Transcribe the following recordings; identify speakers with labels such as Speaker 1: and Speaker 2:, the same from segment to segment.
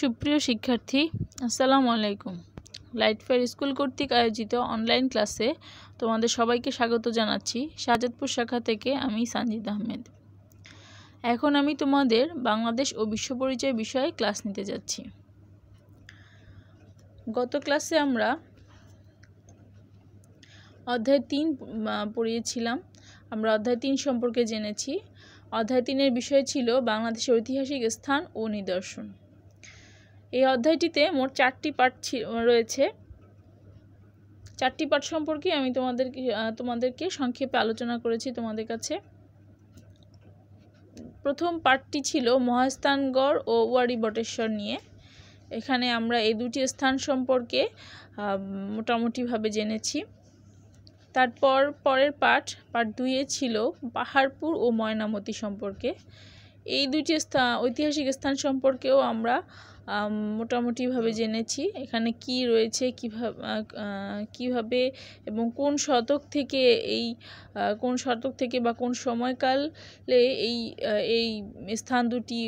Speaker 1: সুপ্রিয় শিক্ষার্থী আসসালামু আলাইকুম লাইট ফেয়ার স্কুল কর্তৃক আয়োজিত অনলাইন ক্লাসে তোমাদের সবাইকে স্বাগত জানাচ্ছি শাহজাদপুর শাখা থেকে আমি সানজিদ আহমেদ এখন আমি তোমাদের বাংলাদেশ ও বিশ্ব পরিচয় বিষয়ে ক্লাস নিতে যাচ্ছি গত ক্লাসে আমরা অধ্যায় তিন পড়িয়েছিলাম আমরা অধ্যায় তিন সম্পর্কে জেনেছি অধ্যায় তিনের বিষয় ছিল বাংলাদেশের ঐতিহাসিক স্থান ও নিদর্শন এই অধ্যায়টিতে মোট চারটি পাঠ রয়েছে চারটি পাঠ সম্পর্কে আমি তোমাদের তোমাদেরকে সংক্ষেপে আলোচনা করেছি তোমাদের কাছে প্রথম পার্টটি ছিল মহাস্থানগড় ও ওয়ারি বটেশ্বর নিয়ে এখানে আমরা এই দুটি স্থান সম্পর্কে মোটামুটিভাবে জেনেছি তারপর পরের পাঠ পাঠ দুইয়ে ছিল পাহাড়পুর ও ময়নামতি সম্পর্কে এই দুটি স্থান ঐতিহাসিক স্থান সম্পর্কেও আমরা মোটামুটিভাবে জেনেছি এখানে কি রয়েছে কীভাবে কীভাবে এবং কোন শতক থেকে এই কোন শতক থেকে বা কোন সময়কালে এই এই স্থান দুটি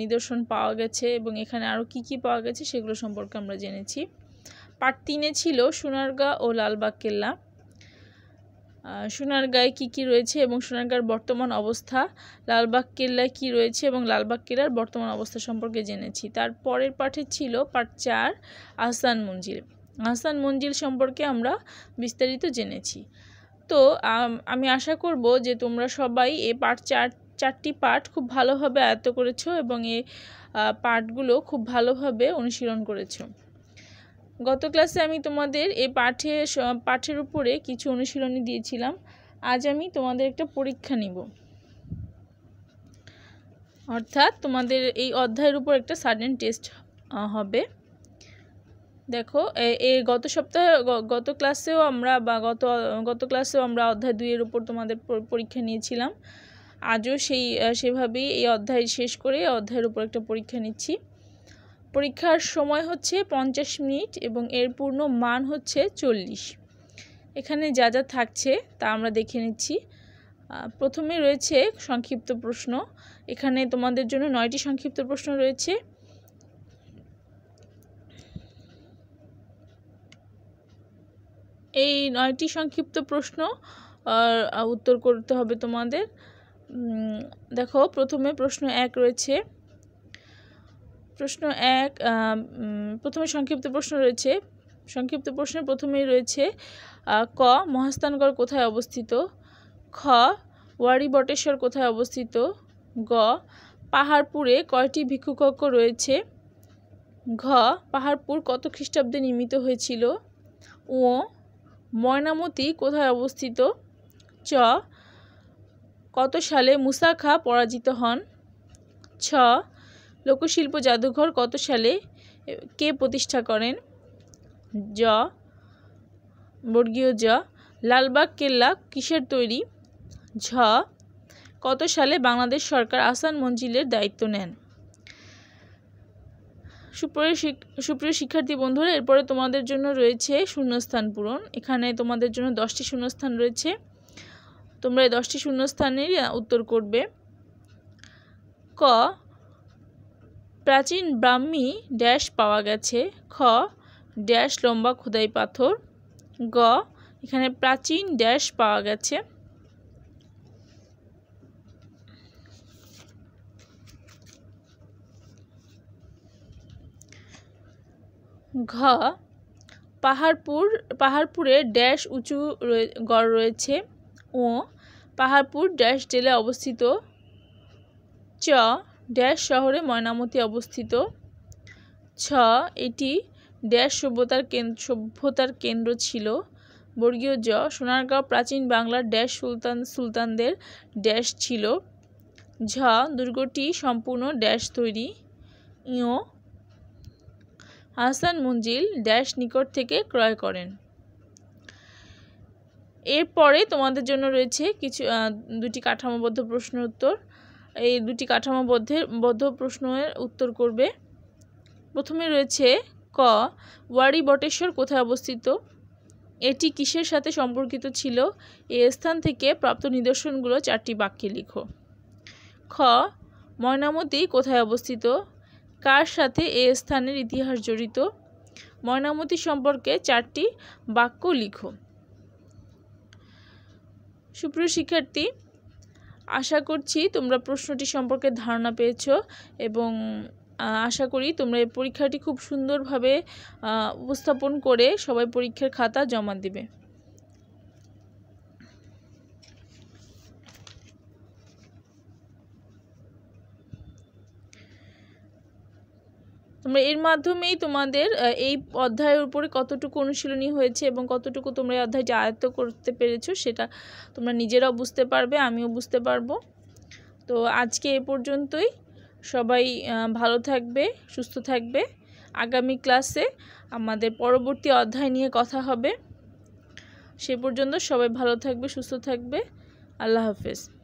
Speaker 1: নিদর্শন পাওয়া গেছে এবং এখানে আরও কি কি পাওয়া গেছে সেগুলো সম্পর্কে আমরা জেনেছি পার্ট তিনে ছিল সোনারগাঁ ও লালবাগ কেল্লা সোনারগাঁয় কি কি রয়েছে এবং সোনারগাঁর বর্তমান অবস্থা লালবাগ কেল্লায় কি রয়েছে এবং লালবাগ কেল্লার বর্তমান অবস্থা সম্পর্কে জেনেছি তার পরের পাঠে ছিল পাঠ চার আহসান মঞ্জিল আহসান মঞ্জিল সম্পর্কে আমরা বিস্তারিত জেনেছি তো আমি আশা করব যে তোমরা সবাই এ পাঠ চার চারটি পাঠ খুব ভালোভাবে আয়ত্ত করেছো এবং এ পাঠগুলো খুব ভালোভাবে অনুশীলন করেছো গত ক্লাসে আমি তোমাদের এই পাঠে পাঠের উপরে কিছু অনুশীলনী দিয়েছিলাম আজ আমি তোমাদের একটা পরীক্ষা নিব অর্থাৎ তোমাদের এই অধ্যায়ের উপর একটা সাডেন টেস্ট হবে দেখো এ গত সপ্তাহে গত ক্লাসেও আমরা বা গত গত ক্লাসেও আমরা অধ্যায় দুইয়ের উপর তোমাদের পরীক্ষা নিয়েছিলাম আজও সেই সেভাবেই এই অধ্যায় শেষ করে অধ্যায়ের উপর একটা পরীক্ষা নিচ্ছি পরীক্ষার সময় হচ্ছে পঞ্চাশ মিনিট এবং এর পূর্ণ মান হচ্ছে চল্লিশ এখানে যা যা থাকছে তা আমরা দেখে নিচ্ছি প্রথমে রয়েছে সংক্ষিপ্ত প্রশ্ন এখানে তোমাদের জন্য নয়টি সংক্ষিপ্ত প্রশ্ন রয়েছে এই নয়টি সংক্ষিপ্ত প্রশ্ন উত্তর করতে হবে তোমাদের দেখো প্রথমে প্রশ্ন এক রয়েছে প্রশ্ন এক প্রথমে সংক্ষিপ্ত প্রশ্ন রয়েছে সংক্ষিপ্ত প্রশ্নের প্রথমেই রয়েছে ক মহাস্থানগড় কোথায় অবস্থিত খ ওয়ারি বটেশ্বর কোথায় অবস্থিত গ পাহাড়পুরে কয়টি ভিক্ষুকক্ষ রয়েছে ঘ পাহাড়পুর কত খ্রিস্টাব্দে নির্মিত হয়েছিল ও ময়নামতি কোথায় অবস্থিত চ কত সালে মুসা খা পরাজিত হন ছ লোকশিল্প জাদুঘর কত সালে কে প্রতিষ্ঠা করেন জ বর্গীয় জ লালবাগ কেল্লা কিসের তৈরি ঝ কত সালে বাংলাদেশ সরকার আসান মঞ্জিলের দায়িত্ব নেন সুপ্রিয় সুপ্রিয় শিক্ষার্থী বন্ধুরা এরপরে তোমাদের জন্য রয়েছে শূন্যস্থান পূরণ এখানে তোমাদের জন্য দশটি শূন্যস্থান রয়েছে তোমরা এই দশটি শূন্যস্থানের উত্তর করবে ক প্রাচীন ব্রাহ্মী ড্যাশ পাওয়া গেছে খ ড্যাশ লম্বা খোদাই পাথর গ এখানে প্রাচীন ড্যাশ পাওয়া গেছে ঘ পাহাড়পুর পাহাড়পুরে ড্যাশ উঁচু গড় রয়েছে ও পাহাড়পুর ড্যাশ জেলে অবস্থিত চ ড্যাশ শহরে ময়নামতি অবস্থিত ছ এটি ড্যাশ সভ্যতার সভ্যতার কেন্দ্র ছিল বর্গীয় জ সোনারগাঁও প্রাচীন বাংলার ড্যাশ সুলতান সুলতানদের ড্যাশ ছিল ঝ দুর্গটি সম্পূর্ণ ড্যাশ তৈরি ইও হাসান মঞ্জিল ড্যাশ নিকট থেকে ক্রয় করেন এরপরে তোমাদের জন্য রয়েছে কিছু দুটি কাঠামোবদ্ধ প্রশ্ন উত্তর এই দুটি কাঠামো বদ্ধের বদ্ধ প্রশ্নের উত্তর করবে প্রথমে রয়েছে ক ওয়ারি বটেশ্বর কোথায় অবস্থিত এটি কিসের সাথে সম্পর্কিত ছিল এ স্থান থেকে প্রাপ্ত নিদর্শনগুলো চারটি বাক্যে লিখো খ ময়নামতি কোথায় অবস্থিত কার সাথে এ স্থানের ইতিহাস জড়িত ময়নামতি সম্পর্কে চারটি বাক্য লিখো সুপ্রিয় শিক্ষার্থী আশা করছি তোমরা প্রশ্নটি সম্পর্কে ধারণা পেয়েছ এবং আশা করি তোমরা এই পরীক্ষাটি খুব সুন্দরভাবে উপস্থাপন করে সবাই পরীক্ষার খাতা জমা দিবে তোমরা এর মাধ্যমেই তোমাদের এই অধ্যায়ের উপরে কতটুকু অনুশীলনী হয়েছে এবং কতটুকু তোমরা এই অধ্যায়টি আয়ত্ত করতে পেরেছো সেটা তোমরা নিজেরাও বুঝতে পারবে আমিও বুঝতে পারবো তো আজকে এ পর্যন্তই সবাই ভালো থাকবে সুস্থ থাকবে আগামী ক্লাসে আমাদের পরবর্তী অধ্যায় নিয়ে কথা হবে সে পর্যন্ত সবাই ভালো থাকবে সুস্থ থাকবে আল্লাহ হাফেজ